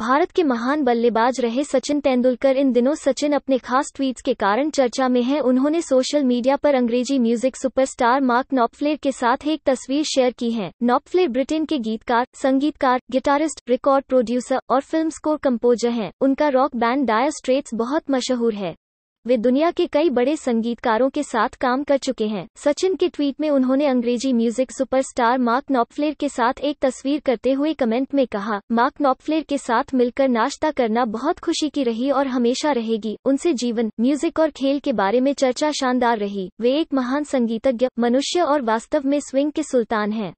भारत के महान बल्लेबाज रहे सचिन तेंदुलकर इन दिनों सचिन अपने खास ट्वीट्स के कारण चर्चा में हैं उन्होंने सोशल मीडिया पर अंग्रेजी म्यूजिक सुपरस्टार मार्क नॉपफ्लेर के साथ एक तस्वीर शेयर की है नॉपफ्लेर ब्रिटेन के गीतकार संगीतकार गिटारिस्ट रिकॉर्ड प्रोड्यूसर और फिल्म स्कोर कंपोजर हैं उनका रॉक बैंड डायर स्ट्रेट्स बहुत मशहूर है वे दुनिया के कई बड़े संगीतकारों के साथ काम कर चुके हैं सचिन के ट्वीट में उन्होंने अंग्रेजी म्यूजिक सुपरस्टार मार्क नॉपफ्लेर के साथ एक तस्वीर करते हुए कमेंट में कहा मार्क नॉपफ्लेर के साथ मिलकर नाश्ता करना बहुत खुशी की रही और हमेशा रहेगी उनसे जीवन म्यूजिक और खेल के बारे में चर्चा शानदार रही वे एक महान संगीतज्ञ मनुष्य और वास्तव में स्विंग के सुल्तान हैं